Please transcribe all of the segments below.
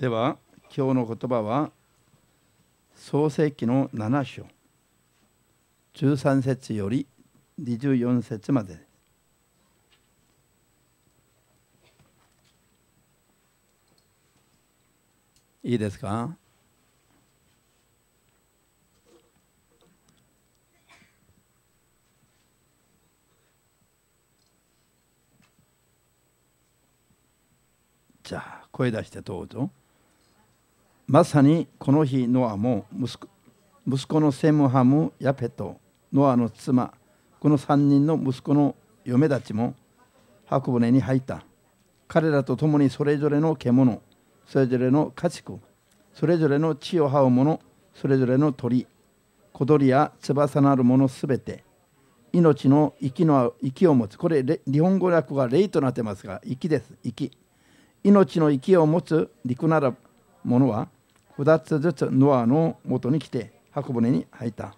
では今日の言葉は創世記の7章13節より24節までいいですかじゃあ声出してどうぞ。まさにこの日ノアも息子のセムハム・ヤペとノアの妻この3人の息子の嫁たちも箱舟に入った彼らと共にそれぞれの獣それぞれの家畜それぞれの地を這う者それぞれの鳥小鳥や翼のあるものすべて命の息の息を持つこれ日本語訳が霊となってますが息です息命の息を持つ陸ならものは2つずつノアの元に来て箱舟に入った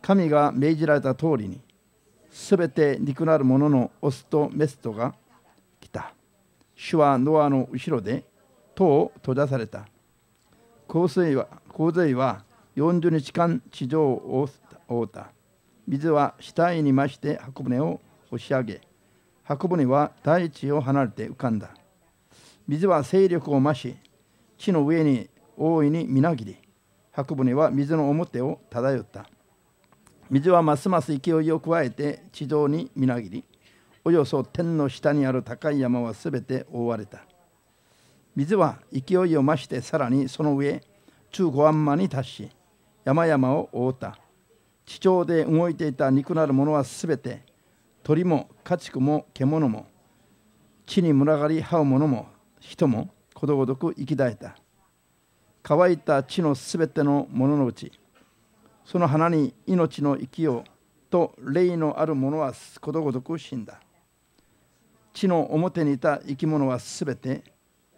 神が命じられた通りにすべて肉なるもののオスとメスとが来た主はノアの後ろで塔を閉ざされた洪水は洪水は40日間地上を覆った水は死体に増して箱舟を押し上げ箱舟は大地を離れて浮かんだ水は勢力を増し地の上に大いにみなぎり白舟は水の表を漂った水はますます勢いを加えて地上にみなぎりおよそ天の下にある高い山はすべて覆われた水は勢いを増してさらにその上中五安間に達し山々を覆った地上で動いていた肉なるものはすべて鳥も家畜も獣も地に群がり這う者も人もことごとく生き絶えた乾いた地のすべてのもののうちその花に命の生きようと霊のあるものはことごとく死んだ地の表にいた生き物はすべて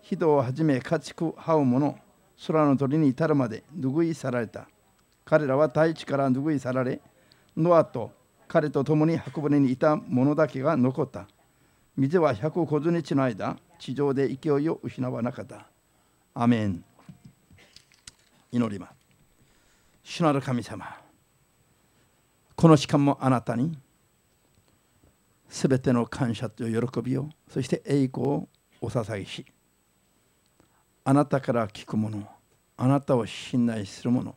人をはじめ家畜這うもの、空の鳥に至るまで拭い去られた彼らは大地から拭い去られノアと彼と共に箱舟にいた者だけが残った水は150日の間地上で勢いを失わなかったアメン祈ります主なる神様この時間もあなたにすべての感謝と喜びをそして栄光をお捧げしあなたから聞くものあなたを信頼する者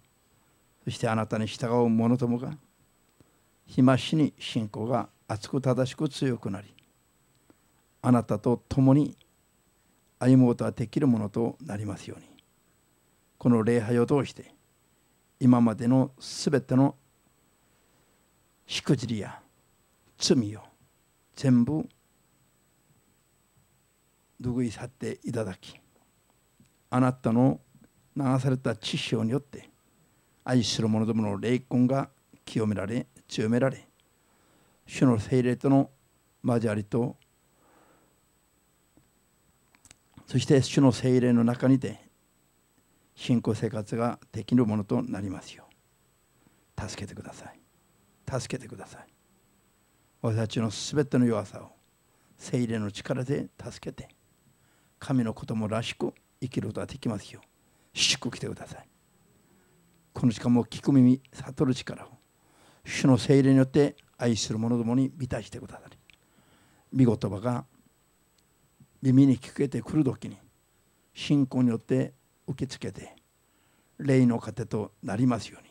そしてあなたに従う者どもが日増しに信仰が厚く正しく強くなりあなたと共に歩むことができるものとなりますようにこの礼拝を通して今までのすべてのしくじりや罪を全部拭い去っていただきあなたの流された血潮によって愛する者どもの霊魂が清められ強められ主の精霊との交わりとそして主の精霊の中にて信仰生活ができるものとなりますよ助けてください助けてください私たちのすべての弱さを聖霊の力で助けて神の子供らしく生きることができますよ祝福してくださいこの時間も聞く耳悟る力を主の聖霊によって愛する者どもに満たしてくださり御言葉が耳に聞けてくる時に信仰によって受け付けて霊の糧となりますよう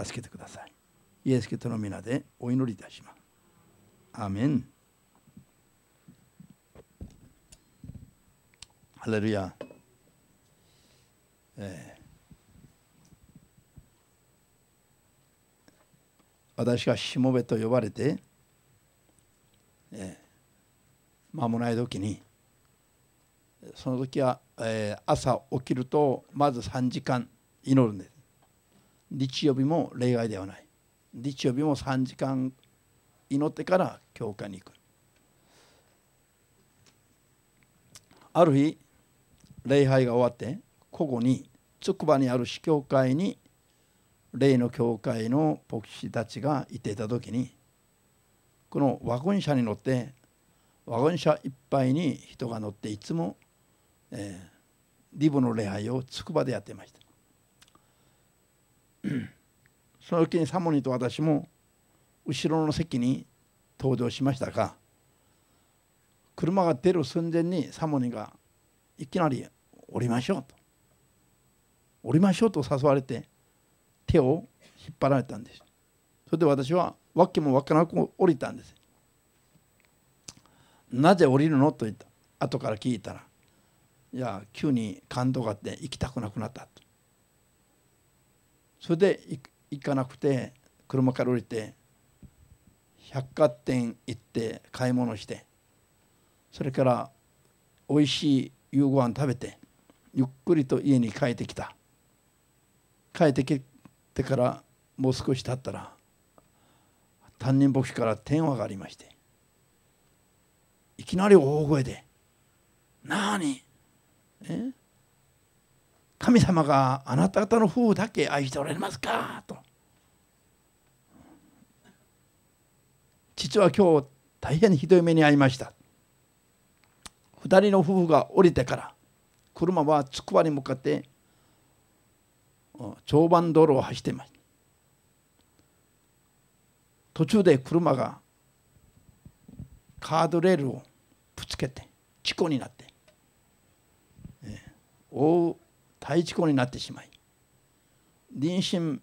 に助けてくださいイエス・キリストの皆でお祈りいたしますアメンハレルヤ、えー、私がしもべと呼ばれて、えー、間もない時にその時はえー、朝起きるとまず3時間祈るんです日曜日も例外ではない日曜日も3時間祈ってから教会に行くある日礼拝が終わって午後につくばにある司教会に例の教会の牧師たちがいていた時にこのワゴン車に乗ってワゴン車いっぱいに人が乗っていつもえー、リブの礼拝をつくばでやってましたその時にサモニーと私も後ろの席に登場しましたが車が出る寸前にサモニーがいきなり「降りましょう」と「降りましょう」と誘われて手を引っ張られたんですそれで私は訳も分からなく降りたんですなぜ降りるのと言った後から聞いたらいや急に感動があって行きたくなくなったそれで行かなくて車から降りて百貨店行って買い物してそれから美味しい夕ご飯食べてゆっくりと家に帰ってきた帰ってきてからもう少し経ったら担任牧師から電話がありましていきなり大声で「なに神様があなた方の夫婦だけ愛しておられますかと実は今日大変ひどい目に遭いました2人の夫婦が降りてから車はつくばに向かって常磐道路を走ってました途中で車がカードレールをぶつけて事故になって覆う対地公になってしまい妊娠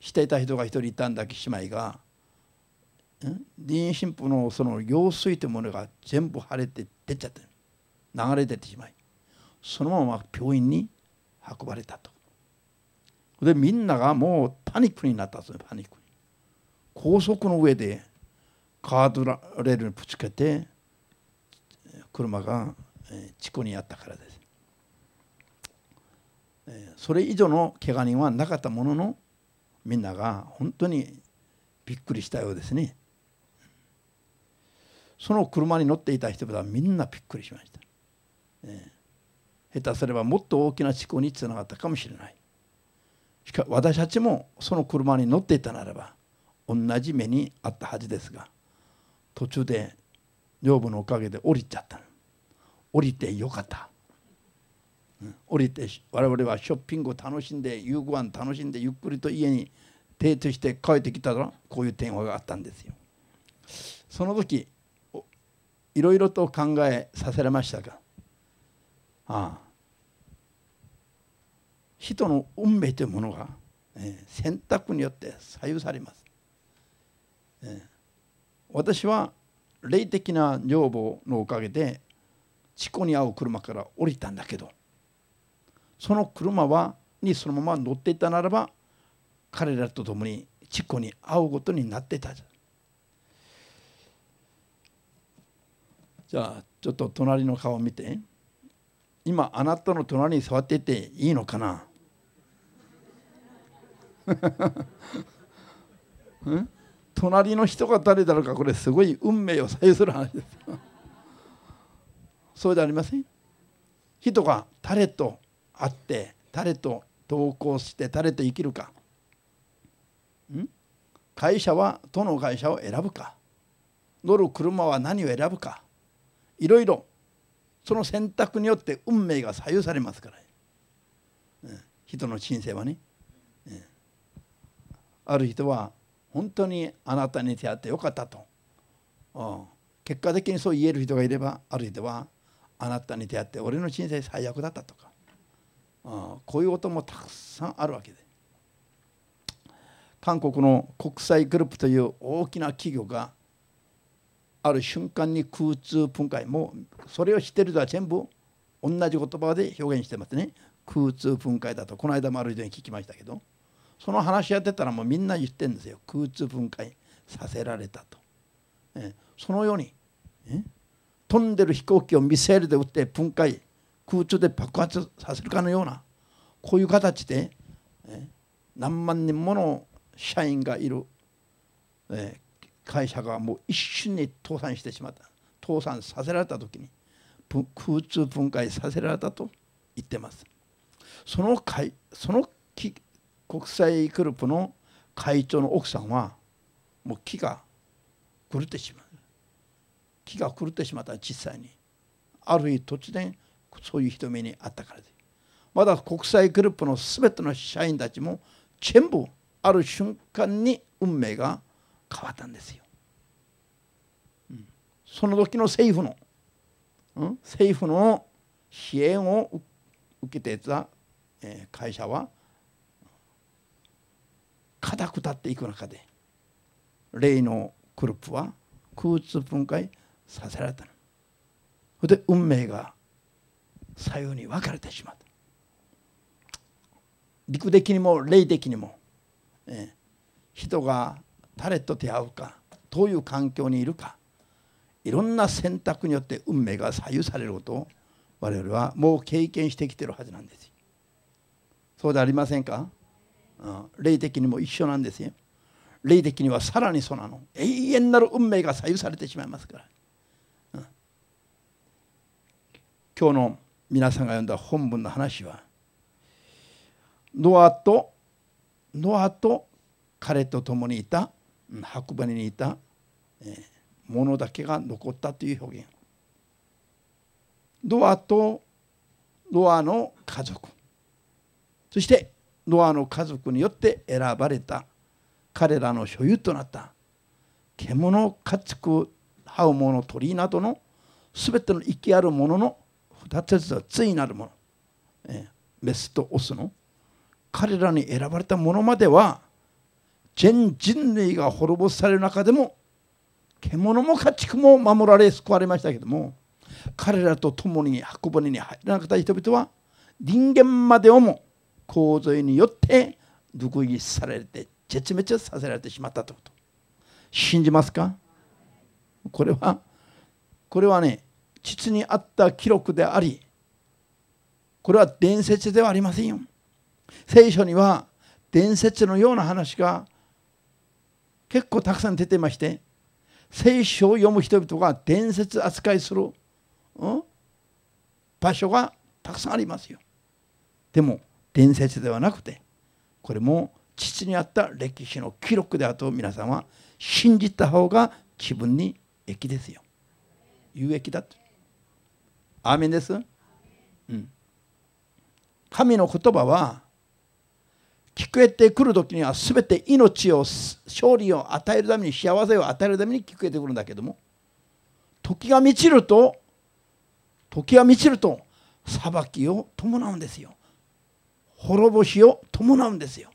していた人が一人いたんだ姉妹が妊娠婦のその用水というものが全部腫れて出ちゃって流れ出てしまいそのまま病院に運ばれたと。でみんながもうパニックになったんですよパニックに。高速の上でカードレールにぶつけて車が事故にあったからです。それ以上のけが人はなかったもののみんなが本当にびっくりしたようですねその車に乗っていた人々はみんなびっくりしました、えー、下手すればもっと大きな事故につながったかもしれないしか私たちもその車に乗っていたならば同じ目にあったはずですが途中で女房のおかげで降りちゃった降りてよかった降りて我々はショッピングを楽しんで夕ご飯楽しんでゆっくりと家に停滞して帰ってきたらこういう電話があったんですよ。その時いろいろと考えさせられましたがああ人の運命というものが、えー、選択によって左右されます。えー、私は霊的な女房のおかげで事故に遭う車から降りたんだけどその車はにそのまま乗っていたならば彼らと共にチコに会うことになってたじゃあちょっと隣の顔を見て今あなたの隣に座ってていいのかな 隣の人が誰だろうかこれすごい運命を左右する話ですそうじゃありません人が誰とあって誰と同行して誰と生きるかん会社はどの会社を選ぶか乗る車は何を選ぶかいろいろその選択によって運命が左右されますから、ね、人の人生はね、ね、ある人は本当にあなたに出会ってよかったと、うん、結果的にそう言える人がいればある人はあなたに出会って俺の人生最悪だったとかあこういうこともたくさんあるわけで韓国の国際グループという大きな企業がある瞬間に空通分解もうそれを知ってる人は全部同じ言葉で表現してますね空通分解だとこの間もある人に聞きましたけどその話やってたらもうみんな言ってるんですよ空通分解させられたと、えそのように、え飛んでる飛行機をミサイルで撃って分解空中で爆発させるかのようなこういう形で、え何万人もの社員がいる、え会社がもう一瞬に倒産してしまった倒産させられた時に空中分解させられたと言ってます。その会その国際グループの会長の奥さんはもう気が狂ってしまう気が狂ってしまった実際にある日突然そういう人目にあったからですまだ国際グループの全ての社員たちも全部ある瞬間に運命が変わったんですよ、うん、その時の政府の、うん、政府の支援を受けていた会社は固く立っていく中で例のグループは空通分解させられたの。で運命が左右に分かれてしまう陸的にも霊的にも、えー、人が誰と出会うかどういう環境にいるかいろんな選択によって運命が左右されることを我々はもう経験してきてるはずなんですそうでありませんか、うん、霊的にも一緒なんですよ霊的にはさらにそうなの永遠なる運命が左右されてしまいますから、うん、今日の皆さんが読んだ本文の話はノアとノアと彼と共にいた白馬にいたものだけが残ったという表現ノアとノアの家族そしてノアの家族によって選ばれた彼らの所有となった獣家畜ハウモの鳥などの全ての生きあるものの二つはついなるもの、えメスとオスの彼らに選ばれたものまでは全人類が滅ぼされる中でも獣も家畜も守られ救われましたけども彼らと共に箱骨に入らなかった人々は人間までをも洪水によって毒入りされて絶滅させられてしまったということ信じますかこれはこれはね実にあった記録でありこれは伝説ではありませんよ聖書には伝説のような話が結構たくさん出てまして聖書を読む人々が伝説扱いする、うん、場所がたくさんありますよでも伝説ではなくてこれも父にあった歴史の記録であと皆さんは信じた方が自分に益ですよ有益だとアーメンです、うん、神の言葉は聞こえてくる時には全て命を勝利を与えるために幸せを与えるために聞こえてくるんだけども時が満ちると時が満ちると裁きを伴うんですよ滅ぼしを伴うんですよ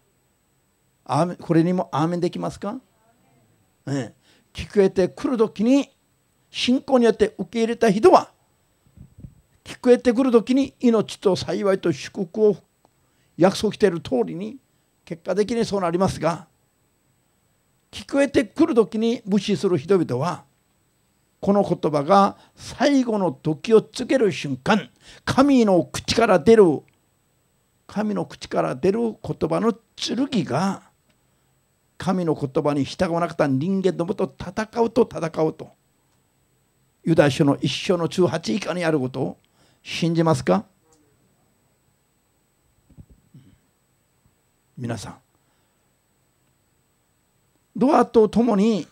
これにもアーメンできますか、え聞こえてくる時に信仰によって受け入れた人は聞こえてくる時に命と幸いと祝福を約束している通りに結果的にそうなりますが聞こえてくる時に無視する人々はこの言葉が最後の時をつける瞬間神の口から出る神の口から出る言葉の剣が神の言葉に従わなかった人間どもと戦うと戦うとユダヤ書の一生の18以下にあることを信じますか皆さんドアとともに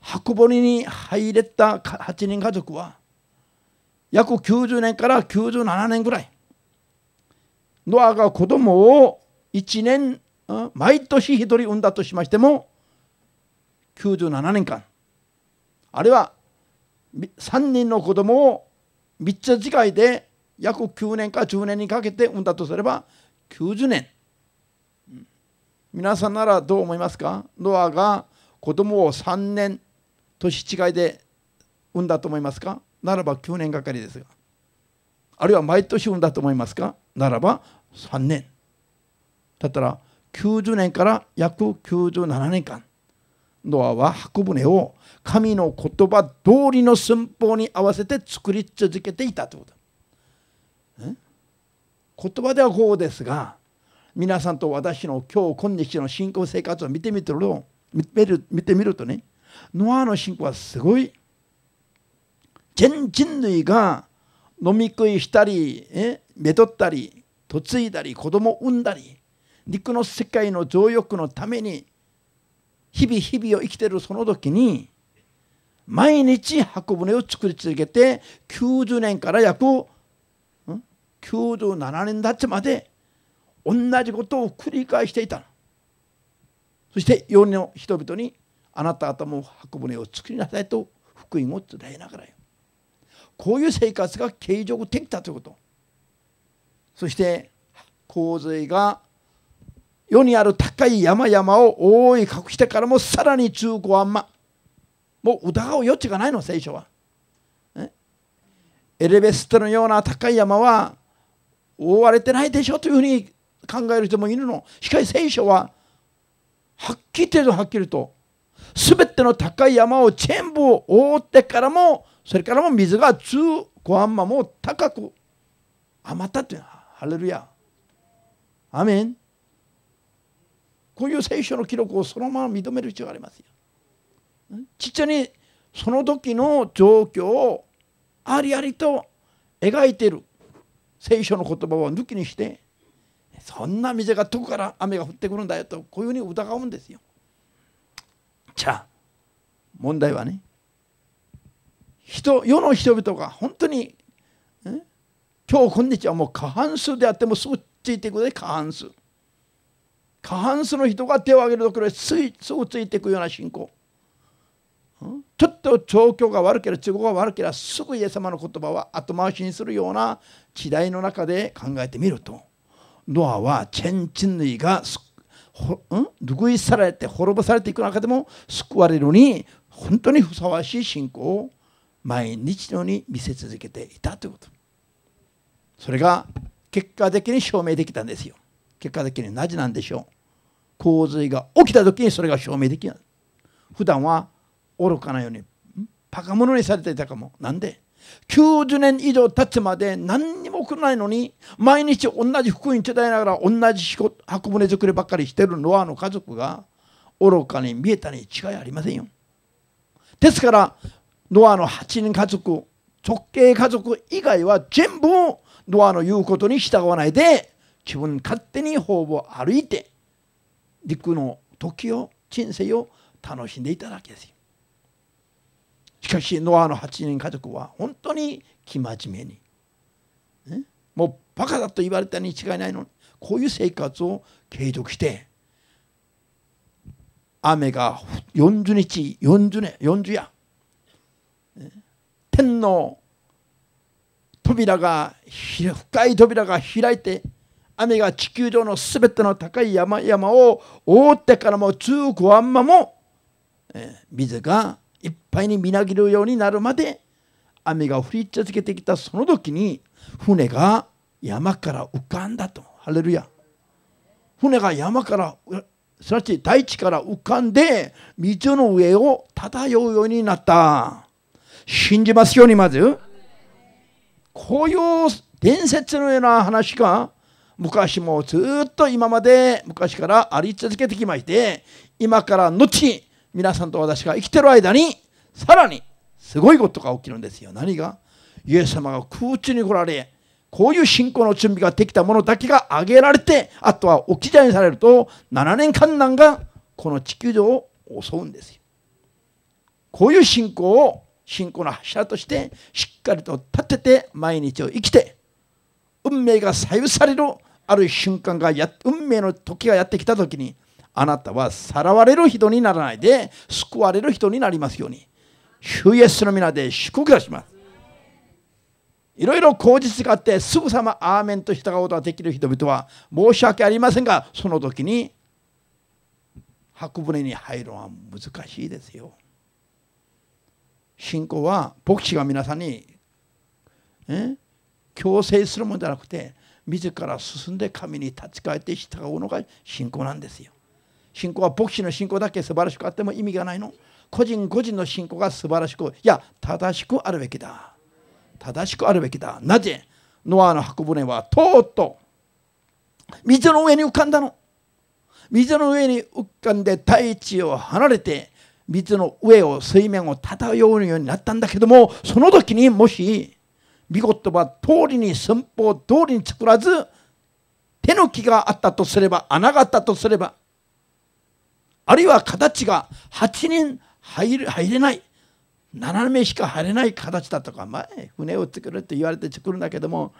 箱堀に入れた8人家族は約90年から97年ぐらいノアが子供を1年毎年1人産んだとしましても97年間あるいは3人の子供を密着違いで約9年か10年にかけて産んだとすれば90年、皆さんならどう思いますかノアが子供を3年年違いで産んだと思いますかならば9年がかりですがあるいは毎年産んだと思いますかならば3年だったら90年から約97年間ノアは箱舟を神の言葉通りの寸法に合わせて作り続けていたということ言葉ではこうですが皆さんと私の今日今日の信仰生活を見てみると見てみるとねノアの信仰はすごい全人類が飲み食いしたりえめとったり嫁いだり子供を産んだり肉の世界の情欲のために日々日々を生きてるその時に毎日箱舟を作り続けて90年から約97年経ちまで同じことを繰り返していたそして世の人々にあなた方も箱舟を作りなさいと福音を伝えながらこういう生活が継続できたということそして洪水が世にある高い山々を覆い隠してからもさらに通行あんまもう疑う余地がないの聖書は、エレベストのような高い山は覆われてないでしょというふうに考える人もいるのしかし聖書ははっきりとはっきりとすべての高い山を全部覆ってからもそれからも水が通行あんまも高く余ったというハレルヤアメンこういう聖書の記録をそのまま認める必要がありますよ。ちっちゃにその時の状況をありありと描いている聖書の言葉を抜きにしてそんな水がどこから雨が降ってくるんだよとこういうふうに疑うんですよ。じゃあ問題はね人世の人々が本当に今日今日はもう過半数であってもすぐついていくで過半数。過半数の人が手を挙げるところへすぐついていくような信仰ちょっと状況が悪ければ都合が悪ければすぐイエス様の言葉は後回しにするような時代の中で考えてみるとノアはチェンチン類が拭い去られて滅ぼされていく中でも救われるに本当にふさわしい信仰を毎日のように見せ続けていたということそれが結果的に証明できたんですよ結果的になぜなんでしょう洪水が起きた時にそれが証明できない普段は愚かなようにバカ者にされていたかもなんで90年以上経つまで何にも起こらないのに毎日同じ福音伝えながら同じ箱舟作りばっかりしてるノアの家族が愚かに見えたに違いありませんよですからノアの8人家族直系家族以外は全部ノアの言うことに従わないで自分勝手に方々歩いて陸の時を人生を楽しんでいただけですしかしノアの8人家族は本当に生真面目に、もうバカだと言われたに違いないのにこういう生活を継続して雨が40日40年40夜、天の扉が深い扉が開いて雨が地球上のすべての高い山々を覆ってからも強くあんまも、え水がいっぱいにみなぎるようになるまで雨が降り続けてきたその時に船が山から浮かんだと。ハレルヤ。船が山から、すなわち大地から浮かんで、水の上を漂うようになった。信じますようにまず。こういう伝説のような話が昔もずっと今まで昔からあり続けてきまして今から後皆さんと私が生きてる間にさらにすごいことが起きるんですよ何がイエス様が空中に来られこういう信仰の準備ができたものだけが挙げられてあとは置き去りにされると7年間なんがこの地球上を襲うんですよこういう信仰を信仰の柱としてしっかりと立てて毎日を生きて運命が左右されるある瞬間がや運命の時がやってきた時にあなたはさらわれる人にならないで救われる人になりますように主イエスの皆で祝福いたしますいろいろ口実があってすぐさまアーメンと従うことができる人々は申し訳ありませんがその時に白舟に入るのは難しいですよ信仰は牧師が皆さんに、え強制するものじゃなくて自ら進んで神に立ち返って従うのが信仰なんですよ。信仰は牧師の信仰だけ素晴らしくあっても意味がないの。個人個人の信仰が素晴らしく、いや、正しくあるべきだ。正しくあるべきだ。なぜノアの箱舟はとうとう水の上に浮かんだの。水の上に浮かんで大地を離れて水の上を水面を漂うようになったんだけどもその時にもし見言葉通りに寸法通りに作らず手の木があったとすれば穴があったとすればあるいは形が8人入る入れない斜めしか入れない形だとか前船を作るって言われて作るんだけども、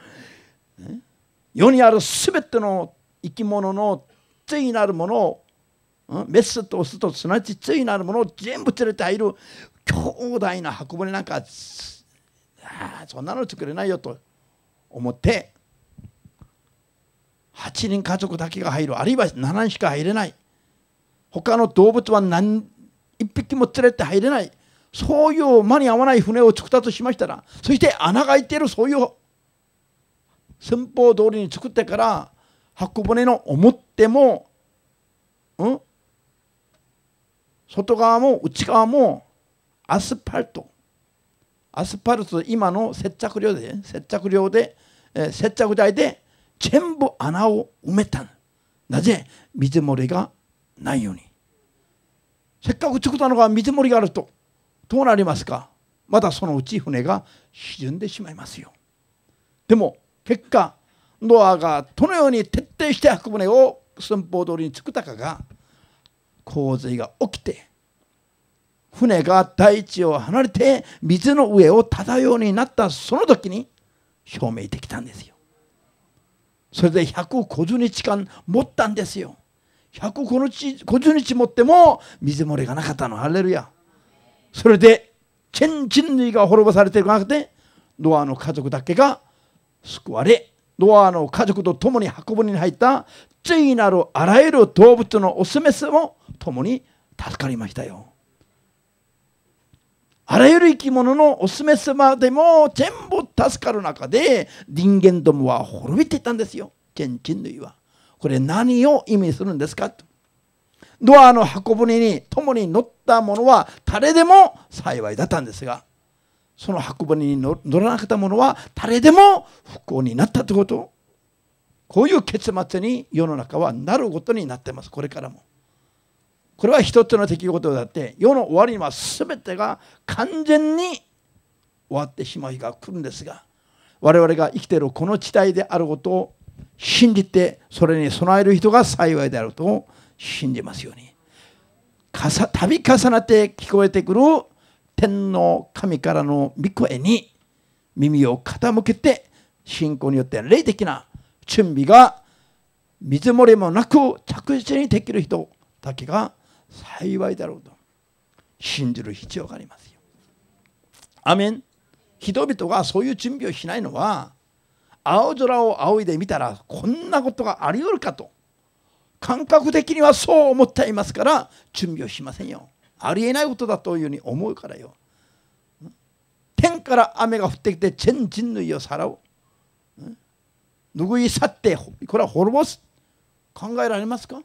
世にある全ての生き物の対なるものを、ん、メスとオスとすなわち対なるものを全部連れて入る強大な箱舟なんかあそんなの作れないよと思って8人家族だけが入るあるいは7人しか入れない他の動物は何1匹も連れて入れないそういう間に合わない船を作ったとしましたらそして穴が開いているそういう寸法通りに作ってから箱舟の表も、うん、外側も内側もアスファルトアスパルト今の接着量で、接着量で、えー、接着剤で全部穴を埋めたなぜ水漏れがないようにせっかく作ったのが水漏れがあるとどうなりますかまだそのうち船が沈んでしまいますよでも結果ノアがどのように徹底して箱舟を寸法通りに作ったかが洪水が起きて船が大地を離れて水の上を漂うようになったその時に表明できたんですよ。それで150日間持ったんですよ。150日持っても水漏れがなかったの。ハレルヤ。それで全人類が滅ぼされていく中でノアの家族だけが救われノアの家族と共に箱舟に入ったついなるあらゆる動物のオスメスも共に助かりましたよ。あらゆる生き物のおすめ様でも全部助かる中で人間どもは滅びていたんですよ。全人類は。これ何を意味するんですかと。ドアの箱舟に共に乗ったものは誰でも幸いだったんですが、その箱舟に乗らなかったものは誰でも不幸になったということ。こういう結末に世の中はなることになっています、これからも。これは一つの出来事であって世の終わりには全てが完全に終わってしまう日が来るんですが我々が生きているこの地帯であることを信じてそれに備える人が幸いであると信じますように度重なって聞こえてくる天の神からの御声に耳を傾けて信仰によって霊的な準備が水漏れもなく着実にできる人だけが幸いだろうと信じる必要がありますよ。アメン人々がそういう準備をしないのは青空を仰いでみたらこんなことがあり得るかと感覚的にはそう思っていますから準備をしませんよありえないことだというふうに思うからよ天から雨が降ってきて全人類をさらう拭い去ってこれは滅ぼす考えられますか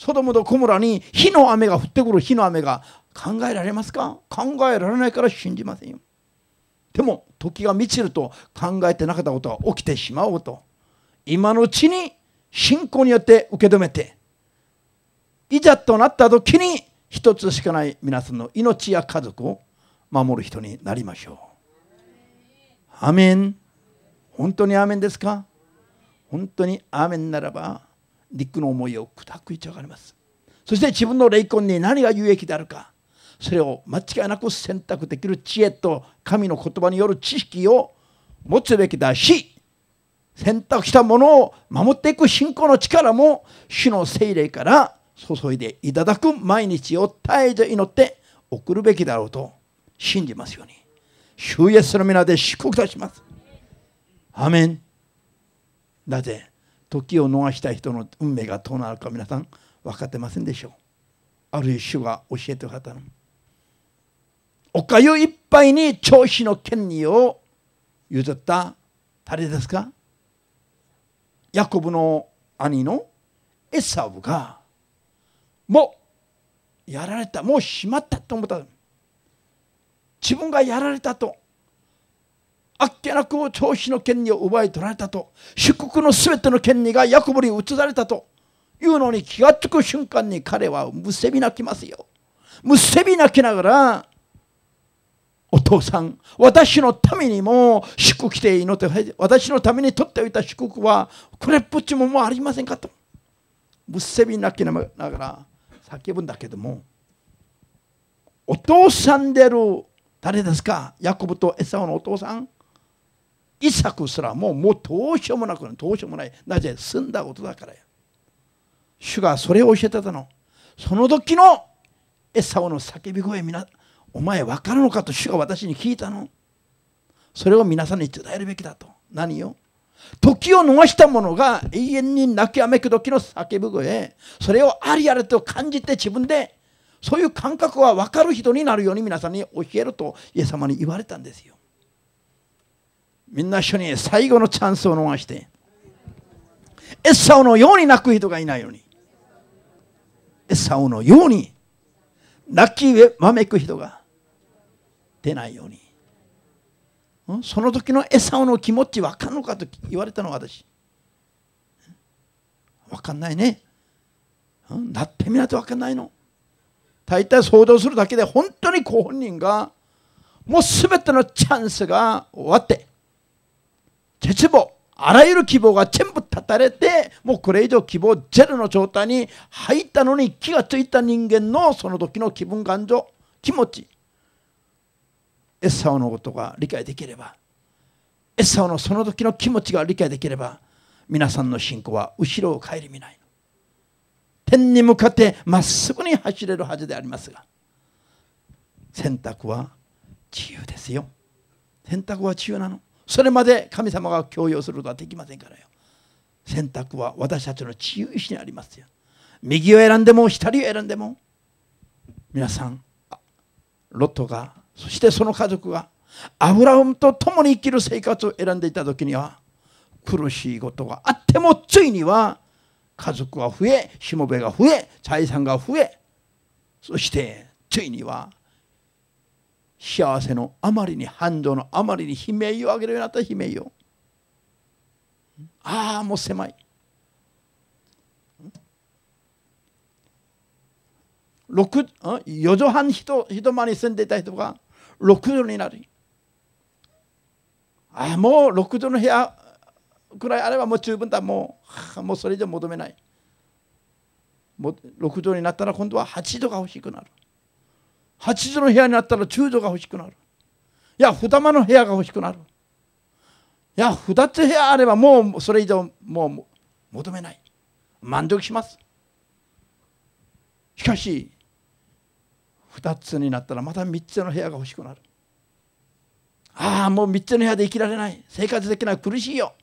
ソドムとコムラに火の雨が降ってくる火の雨が考えられますか考えられないから信じませんよ。でも時が満ちると考えてなかったことは起きてしまうと今のうちに信仰によって受け止めていざとなった時に一つしかない皆さんの命や家族を守る人になりましょう。アメン本当にアメンですか本当にアメンならば肉の思いを砕く一上がりますそして自分の霊魂に何が有益であるかそれを間違いなく選択できる知恵と神の言葉による知識を持つべきだし選択したものを守っていく信仰の力も主の精霊から注いでいただく毎日を絶えず祈って送るべきだろうと信じますように主イエスの皆で祝福いたしますアメンなぜ時を逃した人の運命がどうなるか皆さん分かってませんでしょうあるいは主が教えてくだたのおかゆいっぱいに長子の権利を譲った誰ですかヤコブの兄のエサブがもうやられたもうしまったと思った自分がやられたとあっけなく長子の権利を奪い取られたと祝福の全ての権利がヤコブに移されたというのに気が付く瞬間に彼はむせび泣きますよ。むせび泣きながらお父さん、私のためにも祝福来て祈って、私のために取っておいた祝福は、これっぽっちももうありませんかと。むせび泣きながら叫ぶんだけども、お父さんである、誰ですか、ヤコブとエサオのお父さん。一作すらもうもうどうしようもなくどうしようもないなぜ済んだことだからや主がそれを教えてたのその時のエサオの叫び声お前分かるのかと主が私に聞いたのそれを皆さんに伝えるべきだと何よ時を逃した者が永遠に泣きやめく時の叫ぶ声それをありありと感じて自分でそういう感覚は分かる人になるように皆さんに教えるとイエス様に言われたんですよみんな一緒に最後のチャンスを逃して、エッサオのように泣く人がいないように、エッサオのように泣きまめく人が出ないように。その時のエサオの気持ち分かんのかと言われたの私。分かんないね。なってみないと分かんないの。大体想像するだけで本当にご本人がもう全てのチャンスが終わって鉄棒あらゆる希望が全部断たれてもうこれ以上希望ゼロの状態に入ったのに気がついた人間のその時の気分感情気持ちエッサオのことが理解できればエッサオのその時の気持ちが理解できれば皆さんの信仰は後ろを顧みない天に向かってまっすぐに走れるはずでありますが選択は自由ですよ選択は自由なのそれまで神様が強要することはできませんからよ選択は私たちの自由意志にありますよ右を選んでも左を選んでも皆さんロットがそしてその家族がアブラハムと共に生きる生活を選んでいた時には苦しいことがあってもついには家族は増えしもべが増え財産が増えそしてついには幸せのあまりに反動のあまりに悲鳴を上げるようになった悲鳴よああもう狭い4畳半人人間に住んでいた人が6畳になりああもう6畳の部屋くらいあればもう十分だもうもうそれ以上求めない6畳になったら今度は8度が欲しくなる8畳の部屋になったら中畳が欲しくなる。いや、二間の部屋が欲しくなる。いや、二つ部屋あればもうそれ以上もう求めない。満足します。しかし、二つになったらまた三つの部屋が欲しくなる。ああ、もう三つの部屋で生きられない。生活できない。苦しいよ。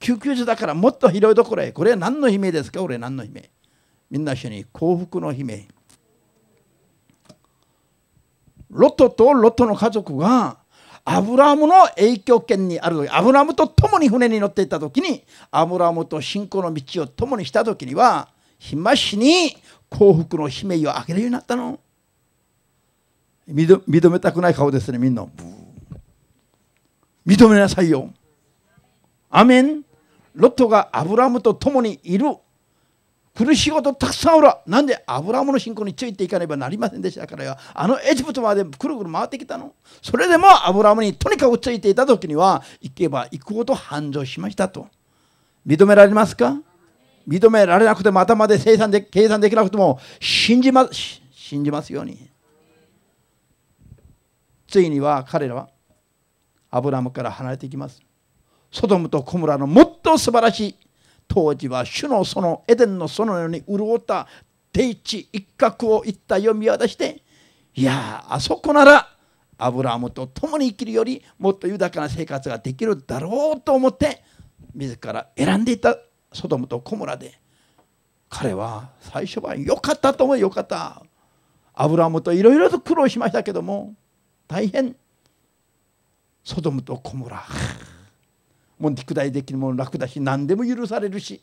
救急所だからもっと広いところへ。これは何の悲鳴ですか俺何の悲鳴みんな一緒に幸福の悲鳴。ロトとロトの家族がアブラムの影響圏にある時アブラムと共に船に乗っていた時にアブラムと信仰の道を共にした時には日増しに幸福の悲鳴をあげるようになったの認めたくない顔ですねみんな認めなさいよアメンロトがアブラムと共にいる苦しいことたくさんおるなんでアブラムの信仰についていかねばなりませんでしたからよあのエジプトまでくるくる回ってきたのそれでもアブラムにとにかくついていた時には行けば行くほど繁盛しましたと認められますか認められなくても頭で生産で計算できなくても信じます信じますようについには彼らはアブラムから離れていきますソドムとコムラのもっと素晴らしい当時は主のそのエデンの園のように潤った定地一角を一体を見渡していやあそこならアブラハムと共に生きるよりもっと豊かな生活ができるだろうと思って自ら選んでいたソドムとコモラで彼は最初は良かったと思うよかったアブラハムといろいろと苦労しましたけども大変ソドムとコモラもう肉体的にも楽だし何でも許されるし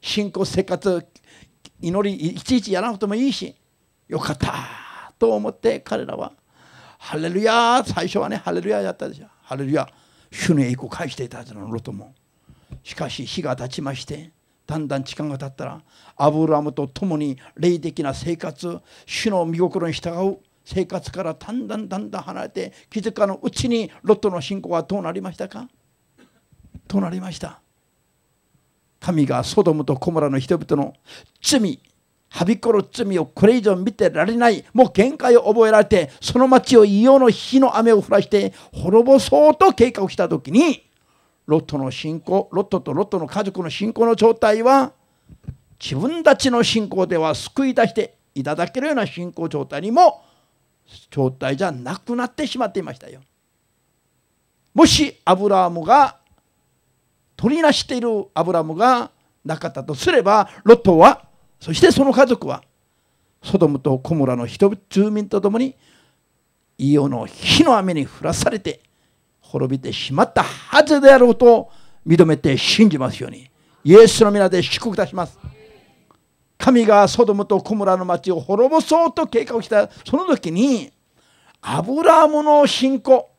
信仰生活祈りいちいちやらなくてもいいしよかったと思って彼らはハレルヤ最初はねハレルヤやったでしょハレルヤ主の栄光を返していたはずのロトもしかし日が経ちましてだんだん時間が経ったらアブラムと共に霊的な生活主の御心に従う生活からだんだんだんだん離れて気づかぬうちにロットの信仰はどうなりましたかとなりました神がソドムとコモラの人々の罪はびこる罪をこれ以上見てられないもう限界を覚えられてその町を硫黄の火の雨を降らして滅ぼそうと計画した時にロットの信仰ロットとロットの家族の信仰の状態は自分たちの信仰では救い出していただけるような信仰状態にも状態じゃなくなってしまっていましたよ。もしアブラームが取りなしているアブラムがなかったとすればロットはそしてその家族はソドムとコモラの人住民と共にイオの火の雨に降らされて滅びてしまったはずであろうと認めて信じますようにイエスの皆で祝福いたします神がソドムとコモラの町を滅ぼそうと計画したその時にアブラムの信仰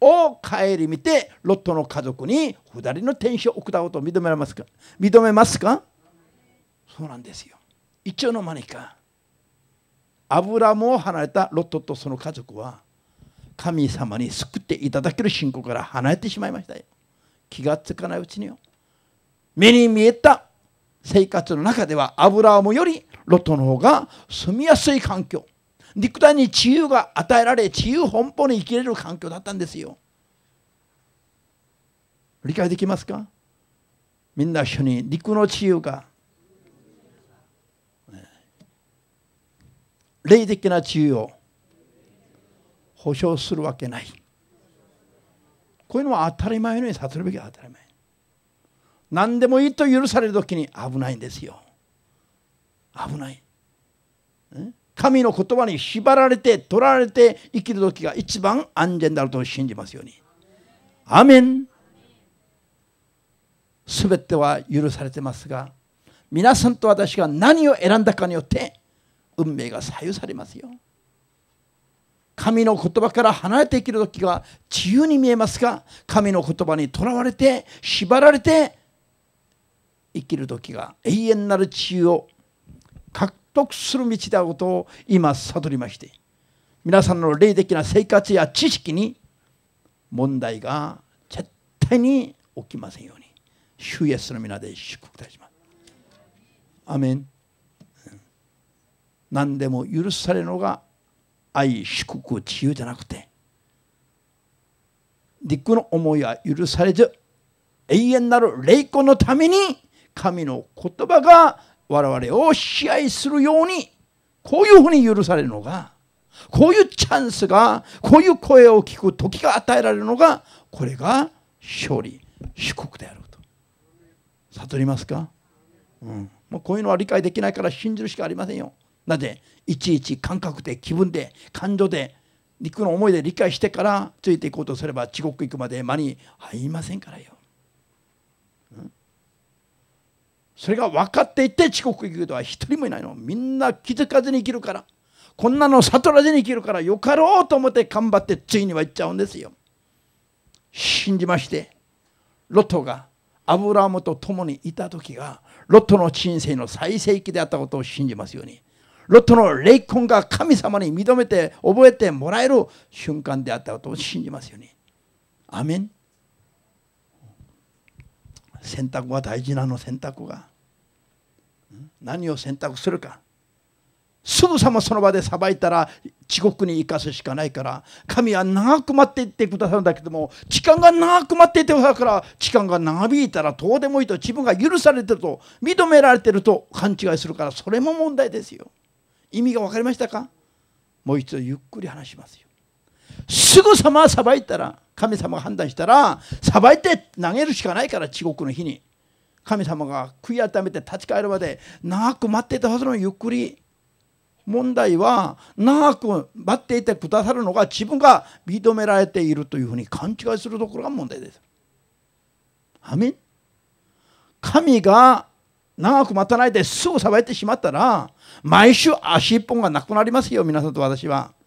を顧みてロットの家族に2人の天使を送ったことを認めますか認めますかそうなんですよ。一応の間にかアブラムを離れたロットとその家族は神様に救っていただける信仰から離れてしまいましたよ。気がつかないうちによ。目に見えた生活の中ではアブラムよりロットの方が住みやすい環境肉体に自由が与えられ自由奔放に生きれる環境だったんですよ理解できますかみんな一緒に陸の自由が霊的な自由を保障するわけないこういうのは当たり前のように悟るべきは当たり前何でもいいと許される時に危ないんですよ危ない神の言葉に縛られて取られて生きる時が一番安全であると信じますように。アメン全ては許されてますが皆さんと私が何を選んだかによって運命が左右されますよ。神の言葉から離れて生きる時が自由に見えますが神の言葉にとらわれて縛られて生きる時が永遠なる自由を得する道であることを今悟りまして皆さんの霊的な生活や知識に問題が絶対に起きませんように主イエスの皆で祝福いたしますアメン何でも許されるのが愛祝福自由じゃなくて陸の思いは許されず永遠なる霊魂のために神の言葉が我々を支配するようにこういうふうに許されるのがこういうチャンスがこういう声を聞く時が与えられるのがこれが勝利祝福であると悟りますか、うん、もうこういうのは理解できないから信じるしかありませんよなぜいちいち感覚で気分で感情で肉の思いで理解してからついていこうとすれば地獄行くまで間に入りませんからよそれが分かっていて遅刻行く人は一人もいないのみんな気づかずに生きるからこんなの悟らずに生きるからよかろうと思って頑張ってついには行っちゃうんですよ信じましてロトがアブラムと共にいた時がロトの人生の最盛期であったことを信じますようにロトの霊魂が神様に認めて覚えてもらえる瞬間であったことを信じますようにアメン選択は大事なの選択が何を選択するかすぐさまその場でさばいたら地獄に生かすしかないから神は長く待っていってくださるんだけども時間が長く待っていてくださるから時間が長引いたらどうでもいいと自分が許されてると認められてると勘違いするからそれも問題ですよ意味が分かりましたかもう一度ゆっくり話しますよすぐさまさばいたら神様が判断したらさばいて投げるしかないから地獄の日に神様が悔い改めて立ち返るまで長く待っていたはずのゆっくり問題は長く待っていてくださるのが自分が認められているというふうに勘違いするところが問題です。アメン神が長く待たないですぐさばいてしまったら毎週足一本がなくなりますよ皆さんと私は。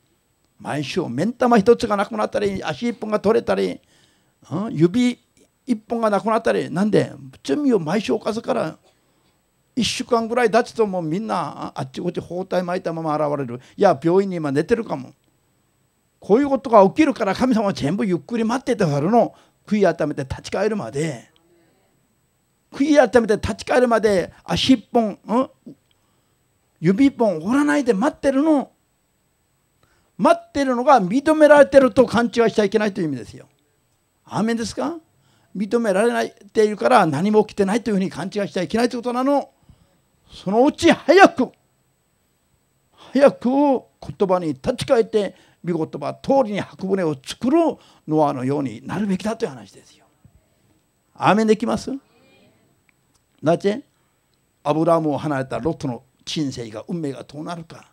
毎週目ん玉一つがなくなったり足一本が取れたり、うん、指一本がなくなったりなんで罪を毎週犯すから一週間ぐらい経つともうみんなあっちこっち包帯巻いたまま現れるいや病院に今寝てるかもこういうことが起きるから神様は全部ゆっくり待っててはるの悔い改めて立ち返るまで悔い改めて立ち返るまで足一本、うん、指一本折らないで待ってるの待ってるのが認められてると勘違いしちゃいけないという意味ですよ。アメですか認められないっていうから何も起きてないというふうに勘違いしちゃいけないということなの。そのうち早く早く言葉に立ち返って見言葉通りに箱舟を作るノアのようになるべきだという話ですよ。アーメンできますなぜアブラムを離れたロットの人生が運命がどうなるか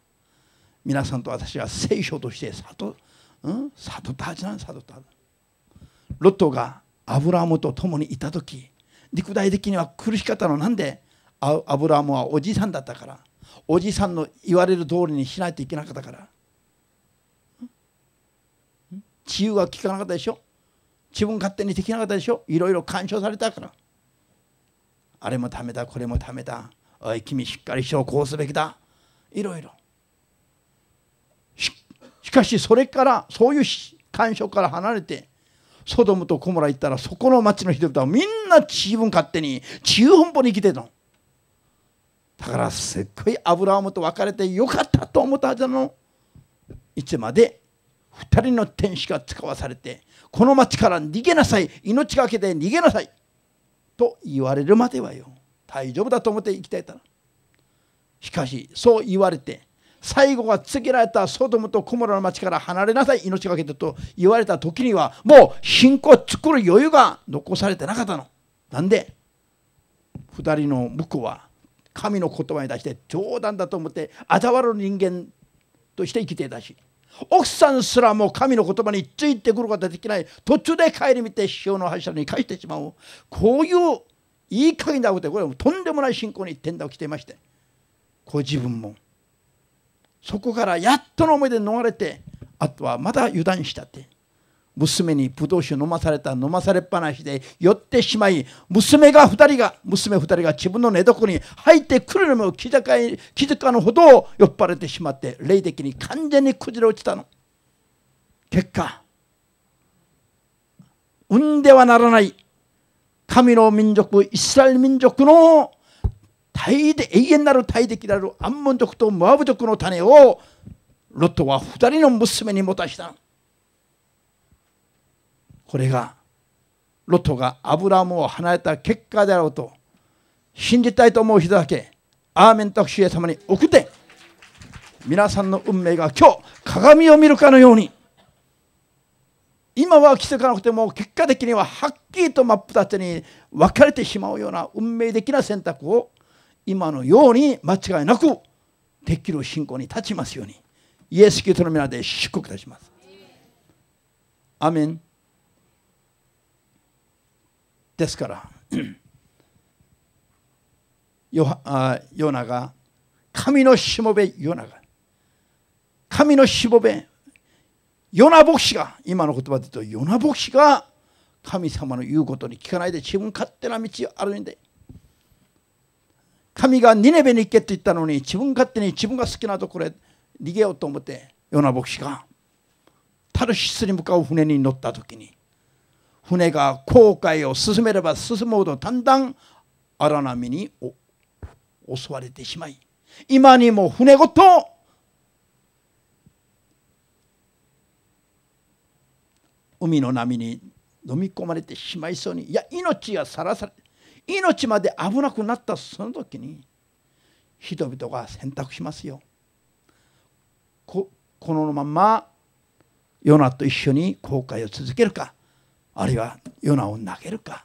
皆さんと私は聖書として悟,、うん、悟ったはずなんです悟ったロットがアブラムと共にいた時陸大的には苦しかったのなんでアブラムはおじいさんだったからおじいさんの言われる通りにしないといけなかったから自由が効かなかったでしょ自分勝手にできなかったでしょいろいろ干渉されたからあれもためだこれもためだおい君しっかりしようこうすべきだいろいろしかしそれからそういう干渉から離れてソドムとコモラ行ったらそこの町の人々はみんな自分勝手に自由奔放に生きてたのだからすっごいアブラハムと別れてよかったと思ったはずなのいつまで2人の天使が使わされてこの町から逃げなさい命がけで逃げなさいと言われるまではよ大丈夫だと思って生きていたらしかしそう言われて最後が告げられたソドムとコモラの町から離れなさい命がけてと言われた時にはもう信仰を作る余裕が残されてなかったの。なんで2人の向こうは神の言葉に対して冗談だと思ってあ嘲わる人間として生きていたし奥さんすらも神の言葉についてくることができない途中で帰り見て潮の柱に返してしまうこういういい加減だことでこれはとんでもない信仰に一点だを着ていましてご自分も。そこからやっとの思いで逃れてあとはまだ油断したって娘にドウ酒飲まされた飲まされっぱなしで寄ってしまい娘が2人が娘2人が自分の寝床に入ってくるのも気気づかぬほど酔っ払ってしまって霊的に完全に崩れ落ちたの結果産んではならない神の民族イスラエル民族の大で永遠なる大敵であるアンモン族とモアブ族の種をロットは2人の娘に持たしたこれがロットがアブラムを離れた結果であろうと信じたいと思う人だけアーメンと主イエス様に送って皆さんの運命が今日鏡を見るかのように今は奇跡がなくても結果的にははっきりと真っ二つに分かれてしまうような運命的な選択を今のように間違いなくできる信仰に立ちますようにイエス・キリストの皆で祝福いたします。アメンですから ヨナが神のしもべヨナが神のしもべヨナ牧師が今の言葉で言うとヨナ牧師が神様の言うことに聞かないで自分勝手な道を歩んで神がニネベに行けって言ったのに自分勝手に自分が好きなところへ逃げようと思ってヨナ牧師がタルシスに向かう船に乗った時に船が航海を進めれば進むほどだんだん荒波に襲われてしまい今にも船ごと海の波に飲み込まれてしまいそうにいや命がさらされ命まで危なくなったその時に人々が選択しますよ。ここのままヨナと一緒に後悔を続けるかあるいはヨナを投げるか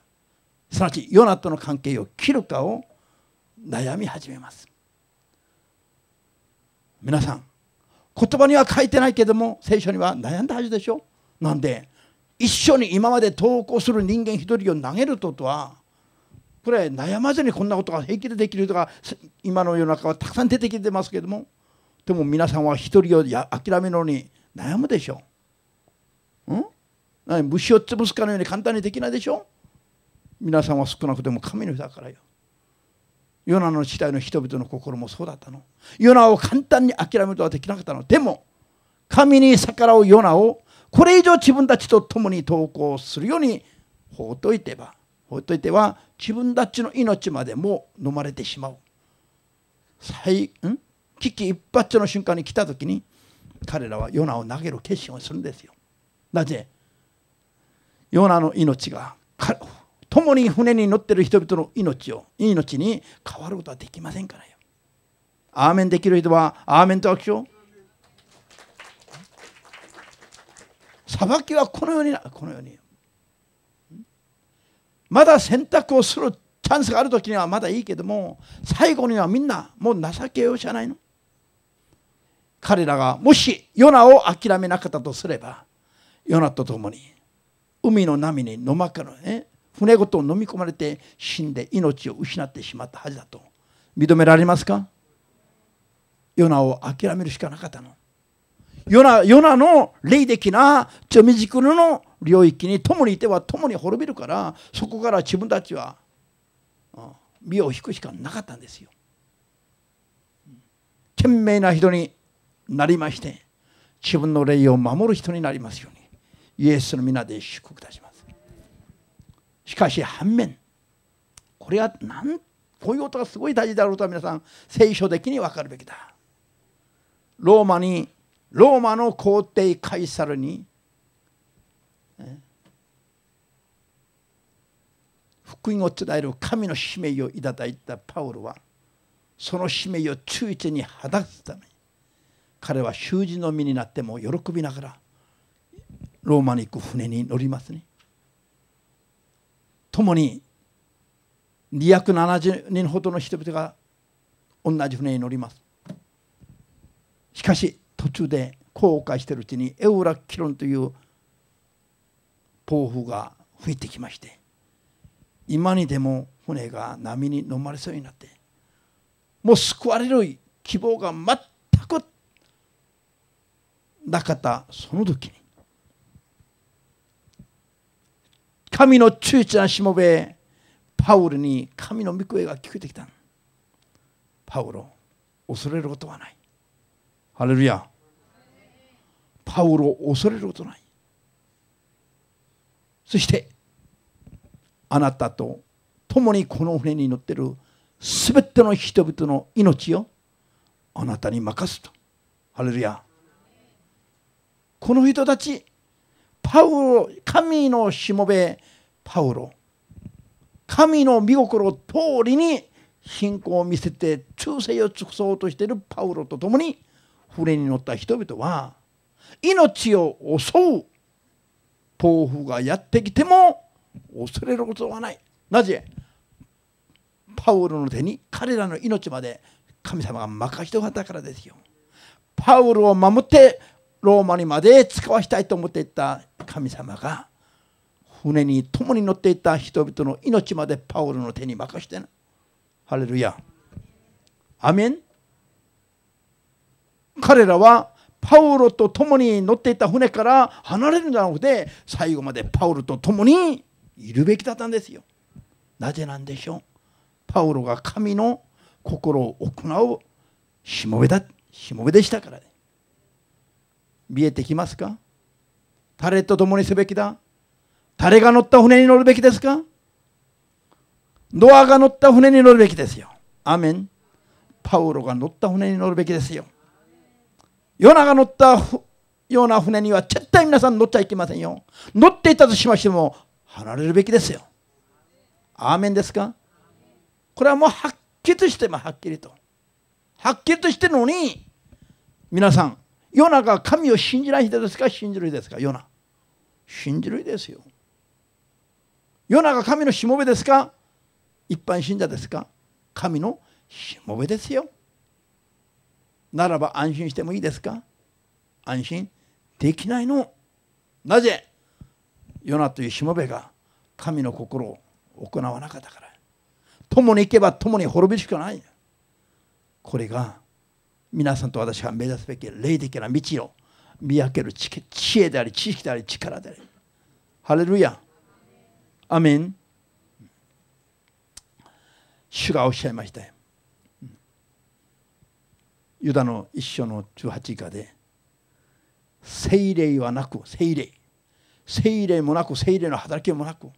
すなわちヨナとの関係を切るかを悩み始めます。皆さん言葉には書いてないけども聖書には悩んだはずでしょなんで一緒に今まで投稿する人間一人を投げるととはこれ悩まずにこんなことが平気でできる人が今の世の中はたくさん出てきてますけどもでも皆さんは一人を諦めるのに悩むでしょう、うん、虫を潰すかのように簡単にできないでしょ皆さんは少なくても神のだからよヨナの時代の人々の心もそうだったのヨナを簡単に諦めることはできなかったのでも神に逆らうヨナをこれ以上自分たちと共に投稿するように放っておいてばほっといては自分たちの命までも飲まれてしまう最ん危機一発の瞬間に来た時に彼らはヨナを投げる決心をするんですよなぜヨナの命が共に船に乗っている人々の命を命に変わることはできませんからよアーメンできる人はアーメンと握手裁きはこのようにこのようにまだ選択をするチャンスがある時にはまだいいけども最後にはみんなもう情けようじゃないの彼らがもしヨナを諦めなかったとすればヨナと共に海の波に飲まかの、ね、船ごと飲み込まれて死んで命を失ってしまったはずだと認められますかヨナを諦めるしかなかったの。ヨナヨナの霊的なちょみじくの領域に共にいては共に滅びるからそこから自分たちは身を引くしかなかったんですよ。賢明な人になりまして自分の霊を守る人になりますようにイエスの皆で祝福いたします。しかし反面これは何こういうことがすごい大事であることは皆さん聖書的に分かるべきだ。ローマにローマの皇帝カイサルに福音を伝える神の使命をいただいたパウロはその使命を忠実に果たすために彼は囚人の身になっても喜びながらローマに行く船に乗りますね。共に270人ほどの人々が同じ船に乗ります。しかし途中で後悔しているうちにエウラキロンという暴風が吹いてきまして今にでも船が波に飲まれそうになってもう救われる希望が全くなかったその時に神の忠実なしもべパウルに神の御声が聞こえてきたパウロ恐れることはないハレルヤパウロ恐れることないそしてあなたと共にこの船に乗ってる全ての人々の命をあなたに任すと。ハレルヤ。この人たち、パウロ、神のしもべ、パウロ、神の御心通りに信仰を見せて忠誠を尽くそうとしているパウロと共に船に乗った人々は命を襲う暴風がやってきても恐れることはないなぜパウロの手に彼らの命まで神様が任人だからですよパウロを守ってローマにまで使わしたいと思っていた神様が船に共に乗っていた人々の命までパウロの手に任してなハレルヤアメン彼らはパウロと共に乗っていた船から離れるじゃなくて最後までパウロと共にいるべきだったんですよ。なぜなんでしょうパウロが神の心を行うしもべだしもべでしたから、ね、見えてきますか誰と共にすべきだ誰が乗った船に乗るべきですかノアが乗った船に乗るべきですよ。アメン。パウロが乗った船に乗るべきですよ。ヨナが乗ったような船には絶対皆さん乗っちゃいけませんよ。乗っていたとしましてもられるべきですよ。アーメンですかこれはもうはっきりしてますはっきりと。はっきりとしてるのに皆さんの中は神を信じない人ですか信じるですかヨナ。信じるですよ。ヨナが神のしもべですか一般信者ですか神のしもべですよ。ならば安心してもいいですか安心できないの。なぜヨナというしもべが神の心を行わなかったから共に行けば共に滅びるしかないこれが皆さんと私が目指すべき霊的な道を見分ける知恵であり知識であり力でありハレルヤアメン主がおっしゃいましたユダの一生の18以下で聖霊はなく聖霊精霊もなく精霊の働きもなく